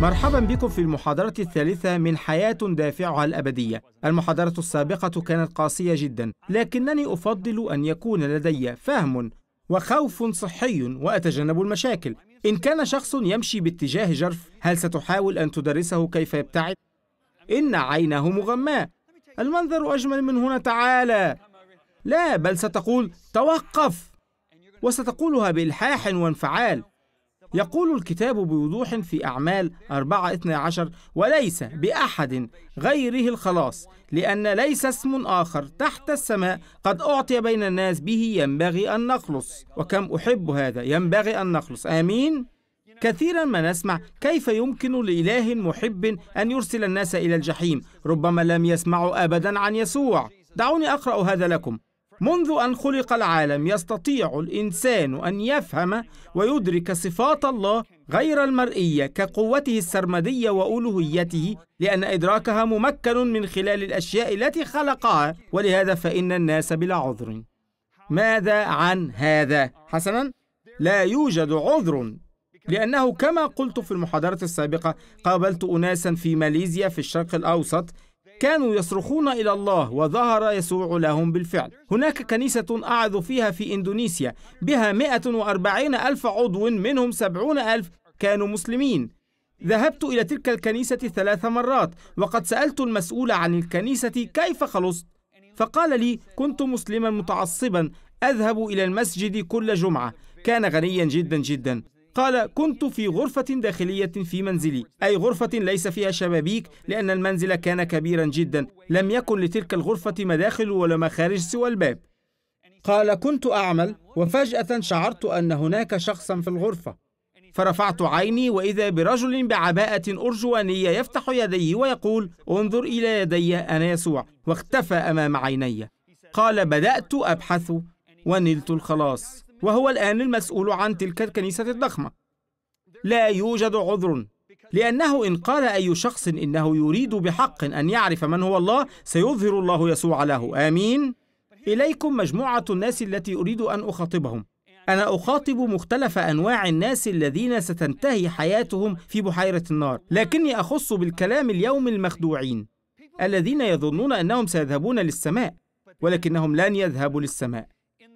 مرحبا بكم في المحاضرة الثالثة من حياة دافعها الأبدية. المحاضرة السابقة كانت قاسية جدا، لكنني أفضل أن يكون لدي فهم وخوف صحي وأتجنب المشاكل. إن كان شخص يمشي باتجاه جرف، هل ستحاول أن تدرسه كيف يبتعد؟ إن عينه مغماة. المنظر أجمل من هنا تعالى. لا، بل ستقول توقف. وستقولها بإلحاح وانفعال. يقول الكتاب بوضوح في أعمال 4 12 وليس بأحد غيره الخلاص لأن ليس اسم آخر تحت السماء قد أعطي بين الناس به ينبغي أن نخلص وكم أحب هذا ينبغي أن نخلص آمين كثيرا ما نسمع كيف يمكن لإله محب أن يرسل الناس إلى الجحيم ربما لم يسمعوا أبدا عن يسوع دعوني أقرأ هذا لكم منذ أن خلق العالم يستطيع الإنسان أن يفهم ويدرك صفات الله غير المرئية كقوته السرمدية وألوهيته لأن إدراكها ممكن من خلال الأشياء التي خلقها ولهذا فإن الناس بلا عذر ماذا عن هذا؟ حسنا لا يوجد عذر لأنه كما قلت في المحاضرة السابقة قابلت أناسا في ماليزيا في الشرق الأوسط كانوا يصرخون إلى الله وظهر يسوع لهم بالفعل هناك كنيسة أعظ فيها في إندونيسيا بها 140 ألف عضو منهم 70 ألف كانوا مسلمين ذهبت إلى تلك الكنيسة ثلاث مرات وقد سألت المسؤول عن الكنيسة كيف خلصت فقال لي كنت مسلما متعصبا أذهب إلى المسجد كل جمعة كان غنيا جدا جدا قال كنت في غرفة داخلية في منزلي أي غرفة ليس فيها شبابيك لأن المنزل كان كبيرا جدا لم يكن لتلك الغرفة مداخل ولا مخارج سوى الباب قال كنت أعمل وفجأة شعرت أن هناك شخصا في الغرفة فرفعت عيني وإذا برجل بعباءة أرجوانية يفتح يديه ويقول انظر إلى يدي أنا يسوع واختفى أمام عيني قال بدأت أبحث ونلت الخلاص وهو الآن المسؤول عن تلك الكنيسة الضخمة لا يوجد عذر لأنه إن قال أي شخص إنه يريد بحق أن يعرف من هو الله سيظهر الله يسوع له آمين إليكم مجموعة الناس التي أريد أن أخاطبهم أنا أخاطب مختلف أنواع الناس الذين ستنتهي حياتهم في بحيرة النار لكني أخص بالكلام اليوم المخدوعين الذين يظنون أنهم سيذهبون للسماء ولكنهم لن يذهبوا للسماء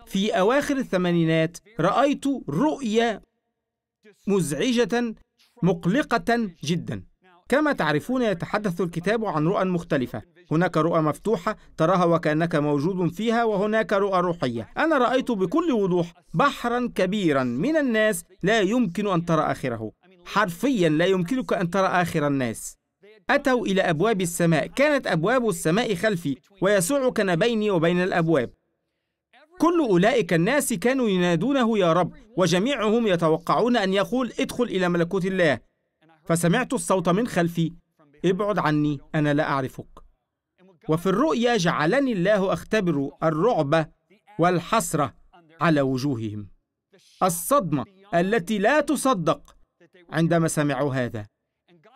في أواخر الثمانينات رأيت رؤية مزعجة مقلقة جدا كما تعرفون يتحدث الكتاب عن رؤى مختلفة هناك رؤى مفتوحة تراها وكأنك موجود فيها وهناك رؤى روحية أنا رأيت بكل وضوح بحرا كبيرا من الناس لا يمكن أن ترى آخره حرفيا لا يمكنك أن ترى آخر الناس أتوا إلى أبواب السماء كانت أبواب السماء خلفي ويسوع كان بيني وبين الأبواب كل أولئك الناس كانوا ينادونه يا رب وجميعهم يتوقعون أن يقول ادخل إلى ملكوت الله فسمعت الصوت من خلفي ابعد عني أنا لا أعرفك وفي الرؤيا جعلني الله أختبر الرعب والحسرة على وجوههم الصدمة التي لا تصدق عندما سمعوا هذا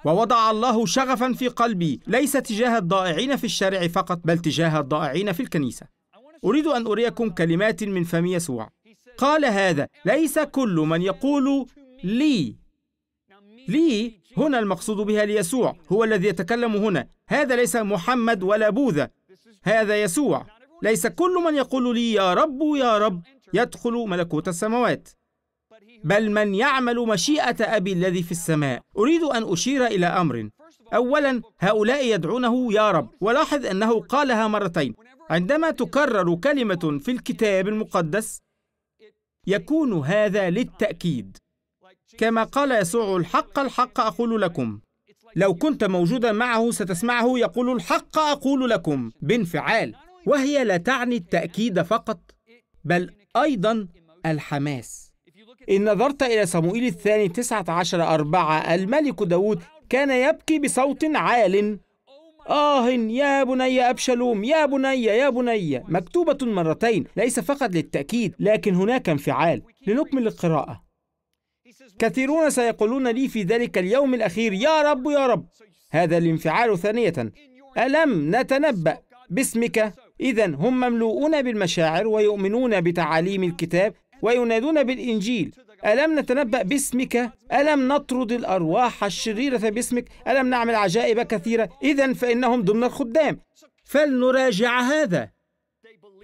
ووضع الله شغفا في قلبي ليس تجاه الضائعين في الشارع فقط بل تجاه الضائعين في الكنيسه أريد أن أريكم كلمات من فم يسوع قال هذا ليس كل من يقول لي لي هنا المقصود بها ليسوع هو الذي يتكلم هنا هذا ليس محمد ولا بوذا هذا يسوع ليس كل من يقول لي يا رب يا رب يدخل ملكوت السماوات بل من يعمل مشيئة أبي الذي في السماء أريد أن أشير إلى أمر أولا هؤلاء يدعونه يا رب ولاحظ أنه قالها مرتين عندما تكرر كلمة في الكتاب المقدس يكون هذا للتأكيد كما قال يسوع الحق الحق أقول لكم لو كنت موجودا معه ستسمعه يقول الحق أقول لكم بانفعال وهي لا تعني التأكيد فقط بل أيضا الحماس إن نظرت إلى صموئيل الثاني 19 أربعة الملك داود كان يبكي بصوت عال آه يا بني أبشلوم يا بني يا بني مكتوبة مرتين ليس فقط للتأكيد لكن هناك انفعال لنكمل القراءة كثيرون سيقولون لي في ذلك اليوم الأخير يا رب يا رب هذا الانفعال ثانية ألم نتنبأ باسمك إذا هم مملوءون بالمشاعر ويؤمنون بتعاليم الكتاب وينادون بالإنجيل ألم نتنبأ باسمك ألم نطرد الأرواح الشريرة باسمك ألم نعمل عجائب كثيرة إذا فإنهم ضمن الخدام فلنراجع هذا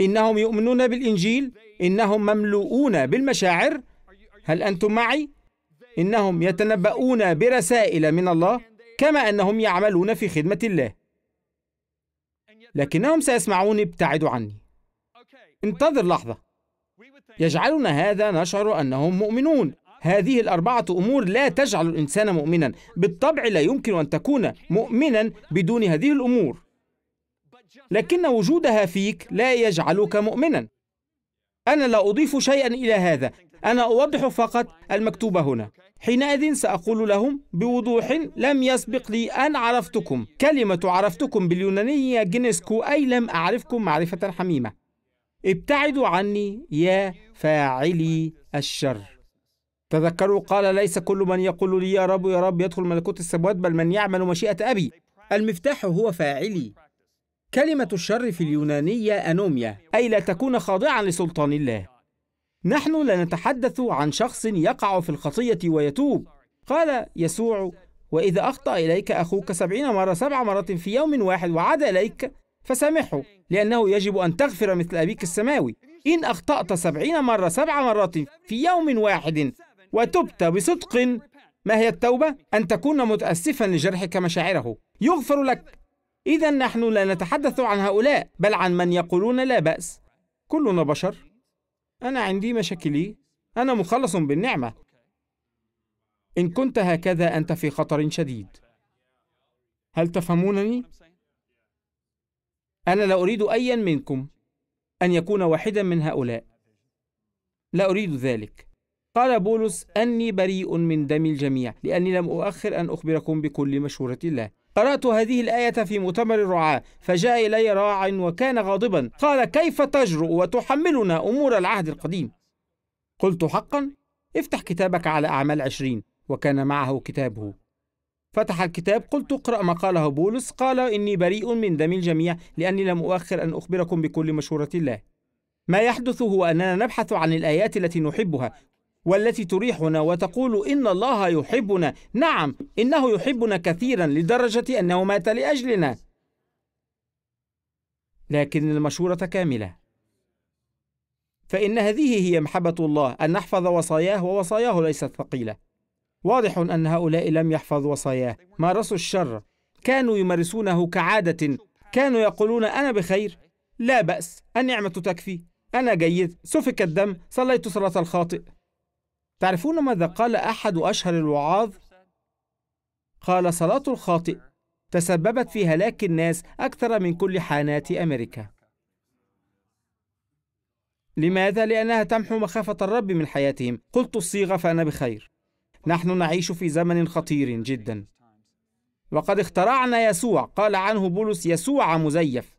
إنهم يؤمنون بالإنجيل إنهم مملوءون بالمشاعر هل أنتم معي؟ إنهم يتنبؤون برسائل من الله كما أنهم يعملون في خدمة الله لكنهم سيسمعوني ابتعدوا عني انتظر لحظة يجعلنا هذا نشعر أنهم مؤمنون هذه الأربعة أمور لا تجعل الإنسان مؤمنا بالطبع لا يمكن أن تكون مؤمنا بدون هذه الأمور لكن وجودها فيك لا يجعلك مؤمنا أنا لا أضيف شيئا إلى هذا أنا أوضح فقط المكتوب هنا حينئذ سأقول لهم بوضوح لم يسبق لي أن عرفتكم كلمة عرفتكم باليونانية جينيسكو أي لم أعرفكم معرفة حميمة ابتعدوا عني يا فاعلي الشر تذكروا قال ليس كل من يقول لي يا رب يا رب يدخل ملكوت السبوات بل من يعمل مشيئة أبي المفتاح هو فاعلي كلمة الشر في اليونانية أنوميا أي لا تكون خاضعا لسلطان الله نحن لا نتحدث عن شخص يقع في الخطية ويتوب قال يسوع وإذا أخطأ إليك أخوك سبعين مرة سبع مرات في يوم واحد وعاد إليك فسامحه لأنه يجب أن تغفر مثل أبيك السماوي إن أخطأت سبعين مرة سبع مرات في يوم واحد وتبت بصدق ما هي التوبة؟ أن تكون متأسفا لجرحك مشاعره يغفر لك إذا نحن لا نتحدث عن هؤلاء بل عن من يقولون لا بأس كلنا بشر أنا عندي مشاكلي أنا مخلص بالنعمة إن كنت هكذا أنت في خطر شديد هل تفهمونني؟ أنا لا أريد أيا منكم أن يكون واحدا من هؤلاء لا أريد ذلك قال بولس أني بريء من دم الجميع لأني لم أؤخر أن أخبركم بكل مشورة الله قرأت هذه الآية في مؤتمر الرعاة فجاء إلي راع وكان غاضبا قال كيف تجرؤ وتحملنا أمور العهد القديم قلت حقا افتح كتابك على أعمال عشرين وكان معه كتابه فتح الكتاب قلت اقرأ ما قاله بولس قال إني بريء من دم الجميع لأني لم أؤخر أن أخبركم بكل مشورة الله ما يحدث هو أننا نبحث عن الآيات التي نحبها والتي تريحنا وتقول إن الله يحبنا نعم إنه يحبنا كثيرا لدرجة أنه مات لأجلنا لكن المشورة كاملة فإن هذه هي محبة الله أن نحفظ وصاياه ووصاياه ليست ثقيلة واضح أن هؤلاء لم يحفظوا وصاياه مارسوا الشر كانوا يمارسونه كعادة كانوا يقولون أنا بخير لا بأس النعمة تكفي أنا جيد سفك الدم صليت صلاة الخاطئ تعرفون ماذا قال أحد أشهر الوعاظ؟ قال صلاة الخاطئ تسببت في هلاك الناس أكثر من كل حانات أمريكا لماذا؟ لأنها تمحو مخافة الرب من حياتهم قلت الصيغة فأنا بخير نحن نعيش في زمن خطير جدا وقد اخترعنا يسوع قال عنه بولس يسوع مزيف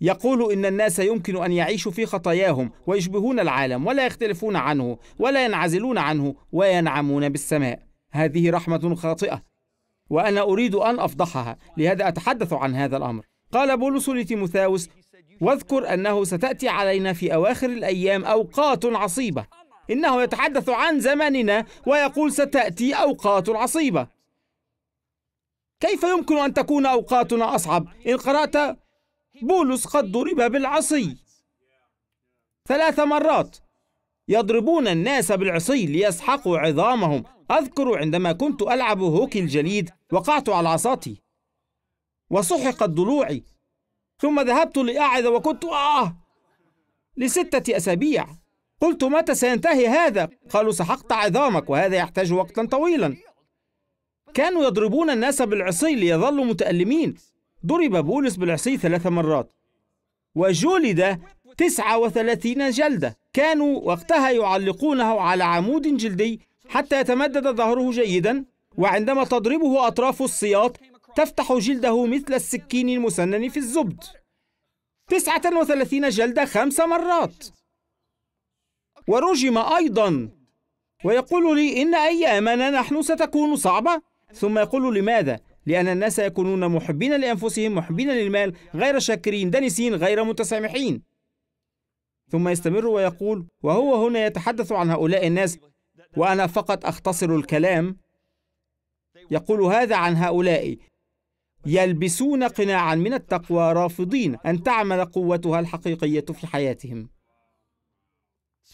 يقول ان الناس يمكن ان يعيشوا في خطاياهم ويشبهون العالم ولا يختلفون عنه ولا ينعزلون عنه وينعمون بالسماء هذه رحمه خاطئه وانا اريد ان افضحها لهذا اتحدث عن هذا الامر قال بولس لتيموثاوس واذكر انه ستاتي علينا في اواخر الايام اوقات عصيبه إنه يتحدث عن زمننا ويقول ستأتي أوقات عصيبة كيف يمكن أن تكون أوقاتنا أصعب إن قرأت بولس قد ضرب بالعصي ثلاث مرات يضربون الناس بالعصي ليسحقوا عظامهم أذكر عندما كنت ألعب هوكي الجليد وقعت على عصاتي وسحقت ضلوعي ثم ذهبت لأعظ وكنت آه لستة أسابيع قلت متى سينتهي هذا؟ قالوا سحقت عظامك وهذا يحتاج وقتا طويلا كانوا يضربون الناس بالعصي ليظلوا متألمين ضرب بولس بالعصي ثلاث مرات وجلد تسعة وثلاثين جلدة كانوا وقتها يعلقونه على عمود جلدي حتى يتمدد ظهره جيدا وعندما تضربه أطراف السياط تفتح جلده مثل السكين المسنن في الزبد تسعة وثلاثين جلدة خمس مرات ورجم أيضا ويقول لي إن أيامنا نحن ستكون صعبة ثم يقول لماذا؟ لأن الناس يكونون محبين لأنفسهم محبين للمال غير شاكرين دنسين غير متسامحين ثم يستمر ويقول وهو هنا يتحدث عن هؤلاء الناس وأنا فقط أختصر الكلام يقول هذا عن هؤلاء يلبسون قناعا من التقوى رافضين أن تعمل قوتها الحقيقية في حياتهم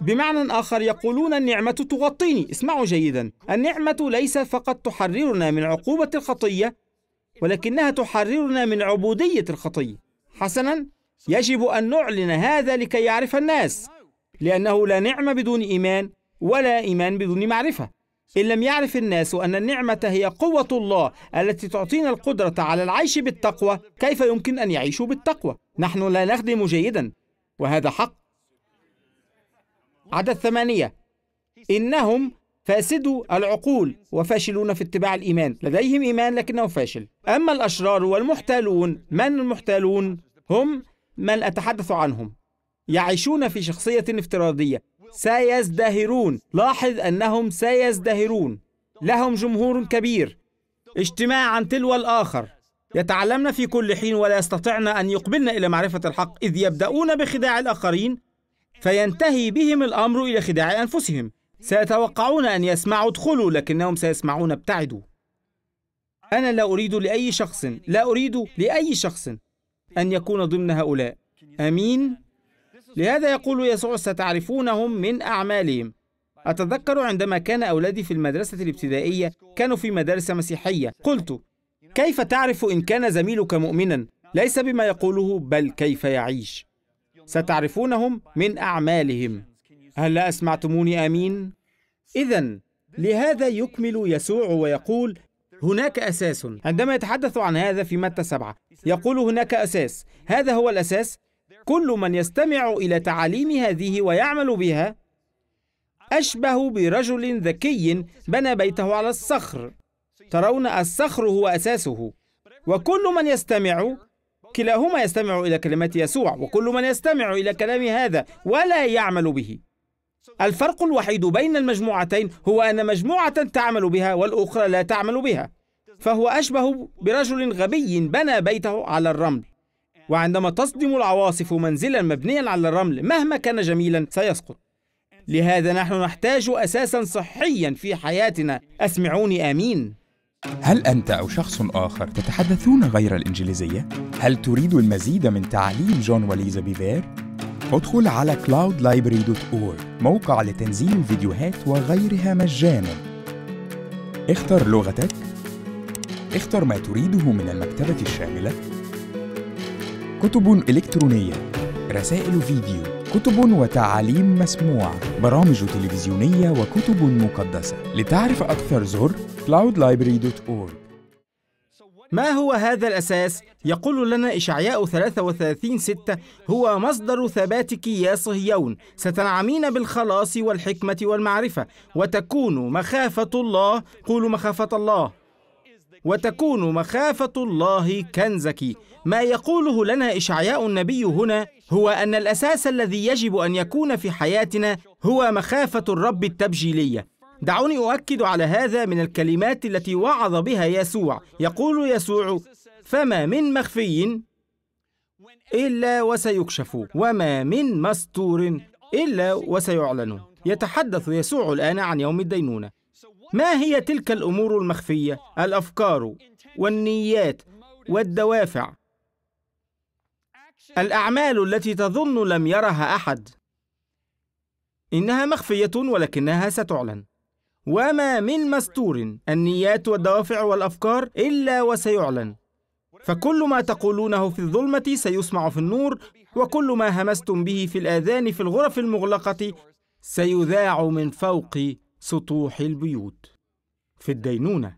بمعنى آخر يقولون النعمة تغطيني اسمعوا جيدا النعمة ليس فقط تحررنا من عقوبة الخطية ولكنها تحررنا من عبودية الخطية حسنا يجب أن نعلن هذا لكي يعرف الناس لأنه لا نعمة بدون إيمان ولا إيمان بدون معرفة إن لم يعرف الناس أن النعمة هي قوة الله التي تعطينا القدرة على العيش بالتقوى كيف يمكن أن يعيشوا بالتقوى؟ نحن لا نخدم جيدا وهذا حق عدد ثمانية إنهم فاسدو العقول وفاشلون في اتباع الإيمان لديهم إيمان لكنه فاشل أما الأشرار والمحتالون من المحتالون؟ هم من أتحدث عنهم يعيشون في شخصية افتراضية سيزدهرون لاحظ أنهم سيزدهرون لهم جمهور كبير اجتماعا تلو الآخر يتعلمن في كل حين ولا يستطعن أن يقبلن إلى معرفة الحق إذ يبدأون بخداع الآخرين فينتهي بهم الأمر إلى خداع أنفسهم سيتوقعون أن يسمعوا ادخلوا لكنهم سيسمعون ابتعدوا أنا لا أريد لأي شخص لا أريد لأي شخص أن يكون ضمن هؤلاء أمين لهذا يقول يسوع ستعرفونهم من أعمالهم أتذكر عندما كان أولادي في المدرسة الابتدائية كانوا في مدارس مسيحية قلت كيف تعرف إن كان زميلك مؤمنا ليس بما يقوله بل كيف يعيش ستعرفونهم من أعمالهم هل أسمعتموني آمين؟ إذا لهذا يكمل يسوع ويقول هناك أساس عندما يتحدث عن هذا في متى سبعة يقول هناك أساس هذا هو الأساس كل من يستمع إلى تعاليم هذه ويعمل بها أشبه برجل ذكي بنى بيته على الصخر ترون الصخر هو أساسه وكل من يستمع كلاهما يستمع إلى كلمات يسوع وكل من يستمع إلى كلام هذا ولا يعمل به الفرق الوحيد بين المجموعتين هو أن مجموعة تعمل بها والأخرى لا تعمل بها فهو أشبه برجل غبي بنى بيته على الرمل وعندما تصدم العواصف منزلا مبنيا على الرمل مهما كان جميلا سيسقط لهذا نحن نحتاج أساسا صحيا في حياتنا أسمعوني آمين هل أنت أو شخص آخر تتحدثون غير الإنجليزية؟ هل تريد المزيد من تعليم جون وليزا بيفير؟ ادخل على cloudlibrary.org موقع لتنزيل فيديوهات وغيرها مجانا اختر لغتك اختر ما تريده من المكتبة الشاملة كتب إلكترونية رسائل فيديو كتب وتعاليم مسموعة برامج تلفزيونية وكتب مقدسة لتعرف أكثر زر cloudlibrary.org ما هو هذا الأساس؟ يقول لنا إشعياء 33 ستة هو مصدر ثباتك يا صهيون ستنعمين بالخلاص والحكمة والمعرفة وتكون مخافة الله قولوا مخافة الله وتكون مخافة الله كنزك ما يقوله لنا إشعياء النبي هنا هو أن الأساس الذي يجب أن يكون في حياتنا هو مخافة الرب التبجيلية دعوني أؤكد على هذا من الكلمات التي وعظ بها يسوع يقول يسوع فما من مخفي إلا وسيكشف وما من مستور إلا وسيعلن يتحدث يسوع الآن عن يوم الدينونة ما هي تلك الأمور المخفية؟ الأفكار والنيات والدوافع الأعمال التي تظن لم يرها أحد إنها مخفية ولكنها ستعلن وما من مستور النيات والدوافع والافكار الا وسيعلن فكل ما تقولونه في الظلمه سيسمع في النور وكل ما همستم به في الاذان في الغرف المغلقه سيذاع من فوق سطوح البيوت في الدينونه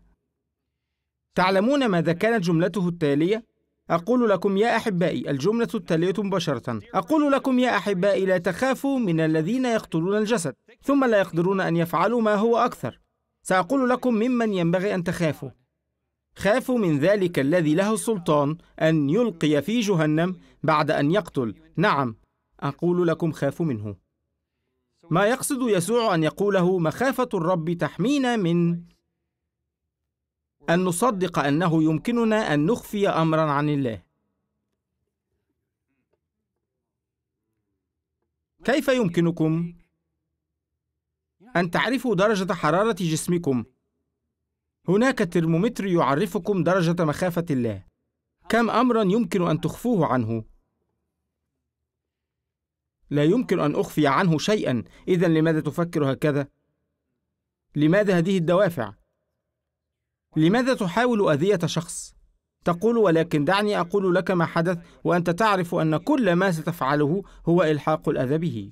تعلمون ماذا كانت جملته التاليه أقول لكم يا أحبائي الجملة التالية مباشرة أقول لكم يا أحبائي لا تخافوا من الذين يقتلون الجسد ثم لا يقدرون أن يفعلوا ما هو أكثر سأقول لكم ممن ينبغي أن تخافوا خافوا من ذلك الذي له السلطان أن يلقي في جهنم بعد أن يقتل نعم أقول لكم خافوا منه ما يقصد يسوع أن يقوله مخافة الرب تحمينا من أن نصدق أنه يمكننا أن نخفي أمرا عن الله كيف يمكنكم أن تعرفوا درجة حرارة جسمكم؟ هناك ترمومتر يعرفكم درجة مخافة الله. كم أمرا يمكن أن تخفوه عنه؟ لا يمكن أن أخفي عنه شيئا، إذا لماذا تفكر هكذا؟ لماذا هذه الدوافع؟ لماذا تحاول أذية شخص؟ تقول ولكن دعني أقول لك ما حدث وأنت تعرف أن كل ما ستفعله هو إلحاق الأذى به.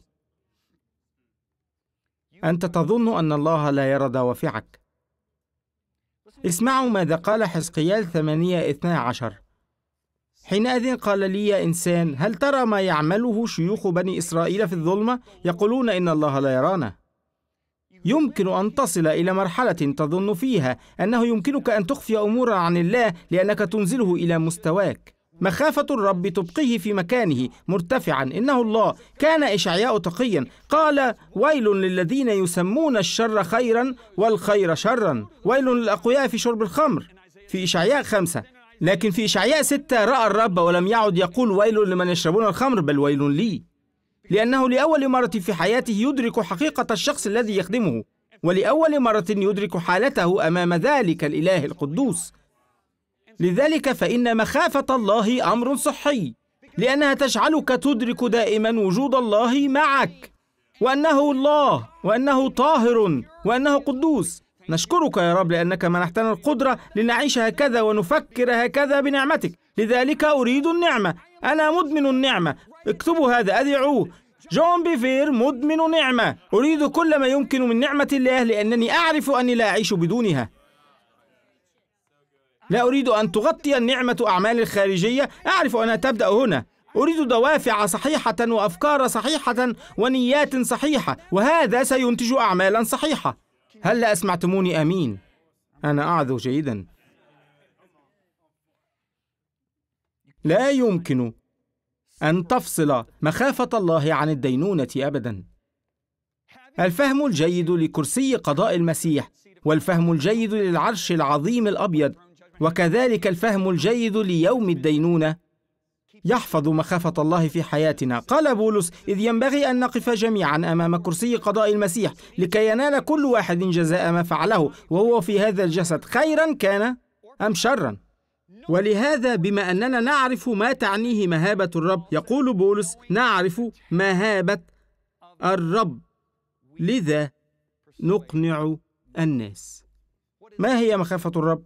أنت تظن أن الله لا يرى دوافعك. اسمعوا ماذا قال حزقيال 8 12 حينئذ قال لي يا إنسان هل ترى ما يعمله شيوخ بني إسرائيل في الظلمة؟ يقولون إن الله لا يرانا يمكن أن تصل إلى مرحلة تظن فيها أنه يمكنك أن تخفي أمورا عن الله لأنك تنزله إلى مستواك مخافة الرب تبقيه في مكانه مرتفعا إنه الله كان إشعياء تقيا قال ويل للذين يسمون الشر خيرا والخير شرا ويل للأقوياء في شرب الخمر في إشعياء خمسة لكن في إشعياء ستة رأى الرب ولم يعد يقول ويل لمن يشربون الخمر بل ويل لي لأنه لأول مرة في حياته يدرك حقيقة الشخص الذي يخدمه ولأول مرة يدرك حالته أمام ذلك الإله القدوس لذلك فإن مخافة الله أمر صحي لأنها تجعلك تدرك دائما وجود الله معك وأنه الله وأنه طاهر وأنه قدوس نشكرك يا رب لأنك منحتنا القدرة لنعيش هكذا ونفكر هكذا بنعمتك لذلك أريد النعمة أنا مدمن النعمة اكتبوا هذا أذعوه جون بيفير مدمن نعمة أريد كل ما يمكن من نعمة الله لأنني أعرف أني لا أعيش بدونها لا أريد أن تغطي النعمة أعمالي الخارجية أعرف أنها تبدأ هنا أريد دوافع صحيحة وأفكار صحيحة ونيات صحيحة وهذا سينتج أعمالا صحيحة هل أسمعتموني أمين؟ أنا أعذو جيدا لا يمكن أن تفصل مخافة الله عن الدينونة أبدا الفهم الجيد لكرسي قضاء المسيح والفهم الجيد للعرش العظيم الأبيض وكذلك الفهم الجيد ليوم الدينونة يحفظ مخافة الله في حياتنا قال بولس إذ ينبغي أن نقف جميعا أمام كرسي قضاء المسيح لكي ينال كل واحد جزاء ما فعله وهو في هذا الجسد خيرا كان أم شرا ولهذا بما أننا نعرف ما تعنيه مهابة الرب يقول بولس نعرف مهابة الرب لذا نقنع الناس ما هي مخافة الرب؟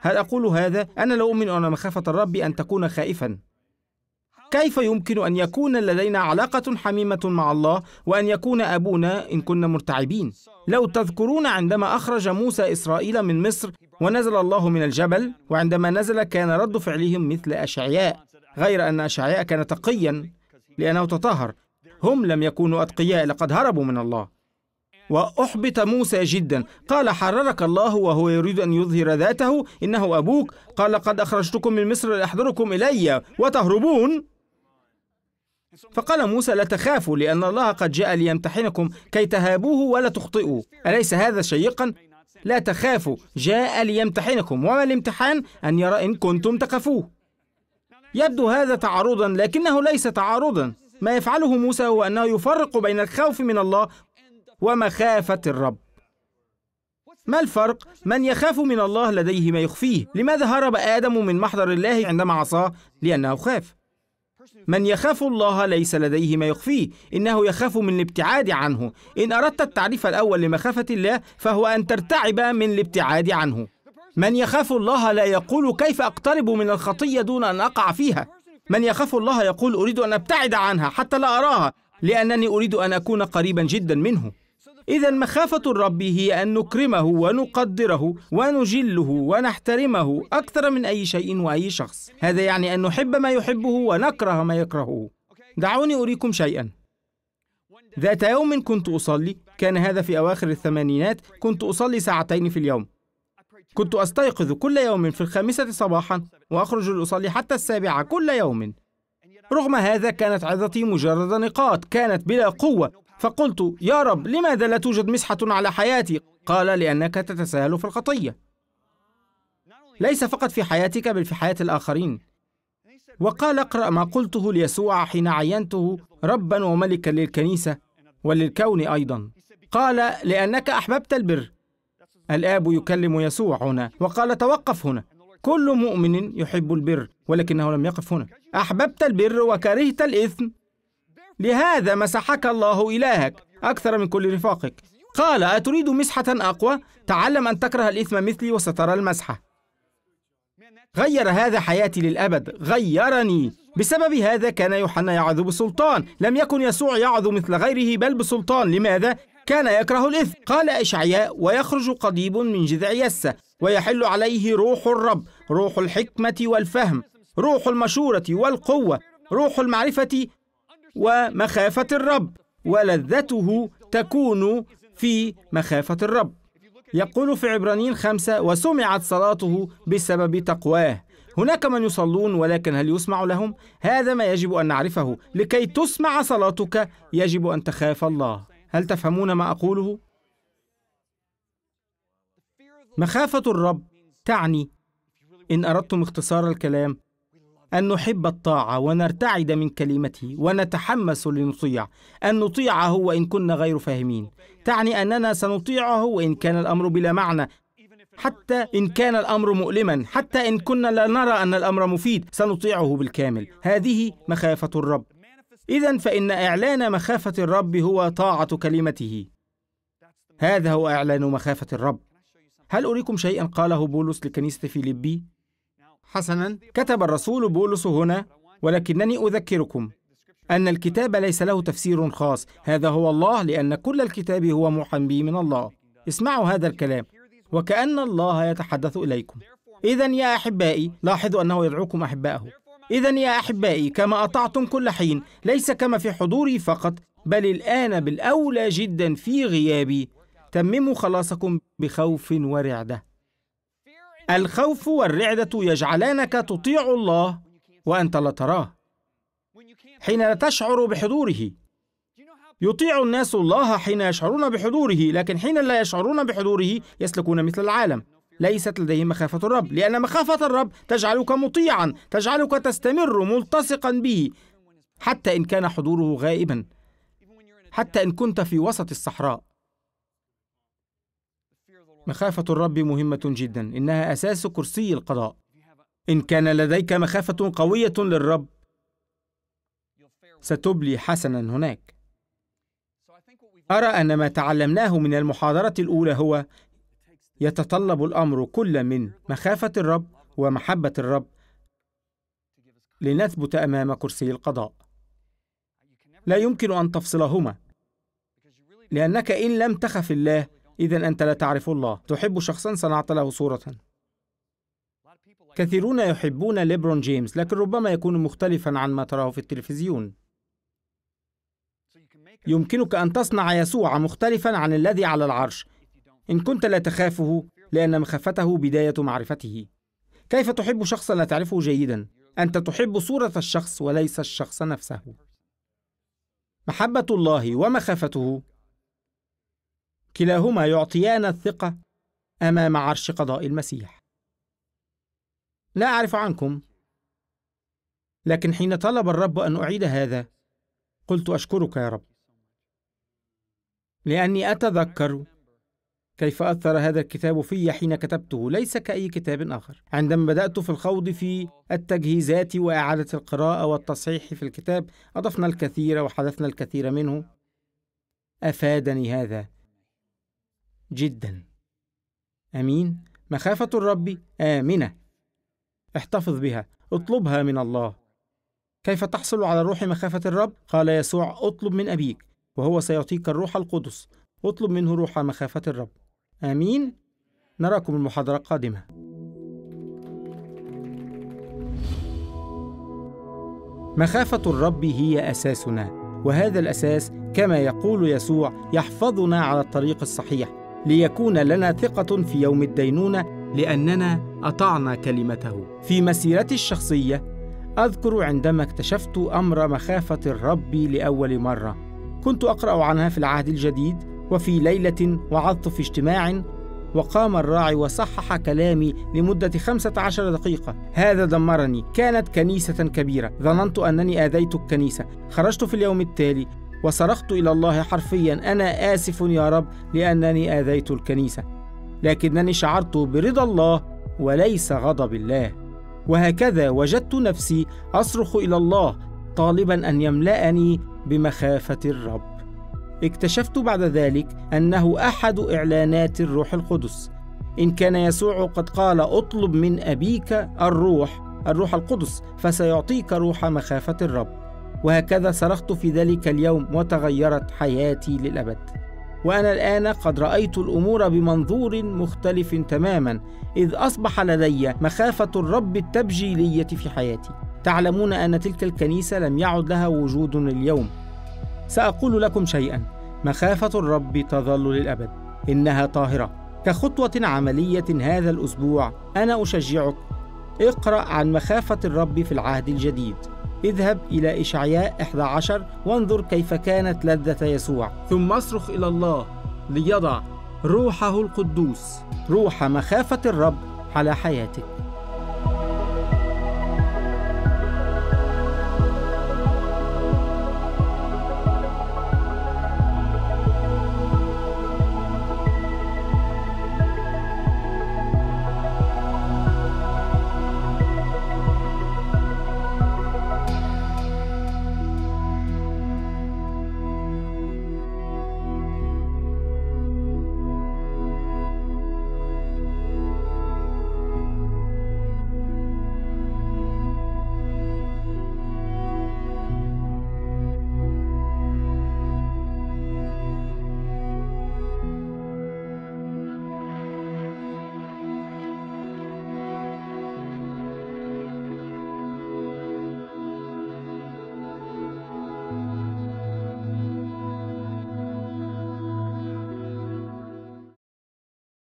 هل أقول هذا؟ أنا لا أؤمن أن مخافة الرب أن تكون خائفا كيف يمكن أن يكون لدينا علاقة حميمة مع الله وأن يكون أبونا إن كنا مرتعبين؟ لو تذكرون عندما أخرج موسى إسرائيل من مصر ونزل الله من الجبل وعندما نزل كان رد فعلهم مثل أشعياء غير أن أشعياء كان تقيا لأنه تطهر هم لم يكونوا أتقياء لقد هربوا من الله وأحبط موسى جدا قال حررك الله وهو يريد أن يظهر ذاته إنه أبوك قال قد أخرجتكم من مصر لأحضركم إلي وتهربون فقال موسى لا تخافوا لأن الله قد جاء ليمتحنكم كي تهابوه ولا تخطئوا أليس هذا شيقا لا تخافوا جاء ليمتحنكم وما الامتحان أن يرى إن كنتم تخافوه يبدو هذا تعارضا لكنه ليس تعارضا ما يفعله موسى هو أنه يفرق بين الخوف من الله ومخافة الرب ما الفرق؟ من يخاف من الله لديه ما يخفيه لماذا هرب آدم من محضر الله عندما عصاه؟ لأنه خاف من يخاف الله ليس لديه ما يخفيه انه يخاف من الابتعاد عنه ان اردت التعريف الاول لمخافه الله فهو ان ترتعب من الابتعاد عنه من يخاف الله لا يقول كيف اقترب من الخطيه دون ان اقع فيها من يخاف الله يقول اريد ان ابتعد عنها حتى لا اراها لانني اريد ان اكون قريبا جدا منه إذا مخافة الرب هي أن نكرمه ونقدره ونجله ونحترمه أكثر من أي شيء وأي شخص هذا يعني أن نحب ما يحبه ونكره ما يكرهه دعوني أريكم شيئا ذات يوم كنت أصلي كان هذا في أواخر الثمانينات كنت أصلي ساعتين في اليوم كنت أستيقظ كل يوم في الخامسة صباحا وأخرج لأصلي حتى السابعة كل يوم رغم هذا كانت عظتي مجرد نقاط كانت بلا قوة فقلت يا رب لماذا لا توجد مسحة على حياتي؟ قال لأنك تتساهل في الخطية ليس فقط في حياتك بل في حياة الآخرين وقال اقرأ ما قلته ليسوع حين عينته ربا وملكا للكنيسة وللكون أيضا قال لأنك أحببت البر الآب يكلم يسوع هنا وقال توقف هنا كل مؤمن يحب البر ولكنه لم يقف هنا أحببت البر وكرهت الإثم لهذا مسحك الله إلهك أكثر من كل رفاقك قال أتريد مسحة أقوى؟ تعلم أن تكره الإثم مثلي وسترى المسحة غير هذا حياتي للأبد غيرني بسبب هذا كان يوحنا يعظ بسلطان لم يكن يسوع يعظ مثل غيره بل بسلطان لماذا؟ كان يكره الإثم قال إشعياء ويخرج قضيب من جذع يسة ويحل عليه روح الرب روح الحكمة والفهم روح المشورة والقوة روح المعرفة ومخافة الرب ولذته تكون في مخافة الرب يقول في عبرانيين خمسة وسمعت صلاته بسبب تقواه هناك من يصلون ولكن هل يسمع لهم؟ هذا ما يجب أن نعرفه لكي تسمع صلاتك يجب أن تخاف الله هل تفهمون ما أقوله؟ مخافة الرب تعني إن أردتم اختصار الكلام أن نحب الطاعة ونرتعد من كلمته ونتحمس لنطيع أن نطيعه وإن كنا غير فاهمين تعني أننا سنطيعه وإن كان الأمر بلا معنى حتى إن كان الأمر مؤلما حتى إن كنا لا نرى أن الأمر مفيد سنطيعه بالكامل هذه مخافة الرب إذا فإن إعلان مخافة الرب هو طاعة كلمته هذا هو إعلان مخافة الرب هل أريكم شيئا قاله بولس لكنيسة فيليبي حسنا كتب الرسول بولس هنا ولكنني اذكركم ان الكتاب ليس له تفسير خاص هذا هو الله لان كل الكتاب هو محمي من الله اسمعوا هذا الكلام وكان الله يتحدث اليكم اذا يا احبائي لاحظوا انه يدعوكم احبائه اذا يا احبائي كما اطعتم كل حين ليس كما في حضوري فقط بل الان بالاولى جدا في غيابي تمموا خلاصكم بخوف ورعده الخوف والرعدة يجعلانك تطيع الله وأنت لا تراه حين لا تشعر بحضوره يطيع الناس الله حين يشعرون بحضوره لكن حين لا يشعرون بحضوره يسلكون مثل العالم ليست لديهم مخافة الرب لأن مخافة الرب تجعلك مطيعا تجعلك تستمر ملتصقا به حتى إن كان حضوره غائبا حتى إن كنت في وسط الصحراء مخافة الرب مهمة جدا إنها أساس كرسي القضاء إن كان لديك مخافة قوية للرب ستبلي حسنا هناك أرى أن ما تعلمناه من المحاضرة الأولى هو يتطلب الأمر كل من مخافة الرب ومحبة الرب لنثبت أمام كرسي القضاء لا يمكن أن تفصلهما لأنك إن لم تخف الله إذا أنت لا تعرف الله تحب شخصا صنعت له صورة كثيرون يحبون ليبرون جيمس لكن ربما يكون مختلفا عن ما تراه في التلفزيون يمكنك أن تصنع يسوع مختلفا عن الذي على العرش إن كنت لا تخافه لأن مخافته بداية معرفته كيف تحب شخصا لا تعرفه جيدا؟ أنت تحب صورة الشخص وليس الشخص نفسه محبة الله ومخافته كلاهما يعطيان الثقة أمام عرش قضاء المسيح. لا أعرف عنكم، لكن حين طلب الرب أن أعيد هذا، قلت أشكرك يا رب، لأني أتذكر كيف أثر هذا الكتاب في حين كتبته ليس كأي كتاب آخر عندما بدأت في الخوض في التجهيزات وإعادة القراءة والتصحيح في الكتاب أضفنا الكثير وحدثنا الكثير منه أفادني هذا جدا امين مخافه الرب امنه احتفظ بها اطلبها من الله كيف تحصل على روح مخافه الرب قال يسوع اطلب من ابيك وهو سيعطيك الروح القدس اطلب منه روح مخافه الرب امين نراكم المحاضره القادمه مخافة الرب هي أساسنا، وهذا الأساس كما يقول يسوع يحفظنا على الطريق الصحيح، ليكون لنا ثقة في يوم الدينونة لأننا أطعنا كلمته. في مسيرتي الشخصية أذكر عندما اكتشفت أمر مخافة الرب لأول مرة. كنت أقرأ عنها في العهد الجديد وفي ليلة وعظت في اجتماع وقام الراعي وصحح كلامي لمدة 15 دقيقة هذا دمرني كانت كنيسة كبيرة ظننت أنني آذيت الكنيسة خرجت في اليوم التالي وصرخت إلى الله حرفيا أنا آسف يا رب لأنني آذيت الكنيسة لكنني شعرت برضا الله وليس غضب الله وهكذا وجدت نفسي أصرخ إلى الله طالبا أن يملأني بمخافة الرب اكتشفت بعد ذلك أنه أحد إعلانات الروح القدس إن كان يسوع قد قال اطلب من أبيك الروح الروح القدس فسيعطيك روح مخافة الرب وهكذا صرخت في ذلك اليوم وتغيرت حياتي للأبد وأنا الآن قد رأيت الأمور بمنظور مختلف تماما إذ أصبح لدي مخافة الرب التبجيلية في حياتي تعلمون أن تلك الكنيسة لم يعد لها وجود اليوم سأقول لكم شيئا مخافة الرب تظل للأبد إنها طاهرة كخطوة عملية هذا الأسبوع أنا أشجعك اقرأ عن مخافة الرب في العهد الجديد اذهب إلى إشعياء 11 وانظر كيف كانت لذة يسوع ثم اصرخ إلى الله ليضع روحه القدوس روح مخافة الرب على حياتك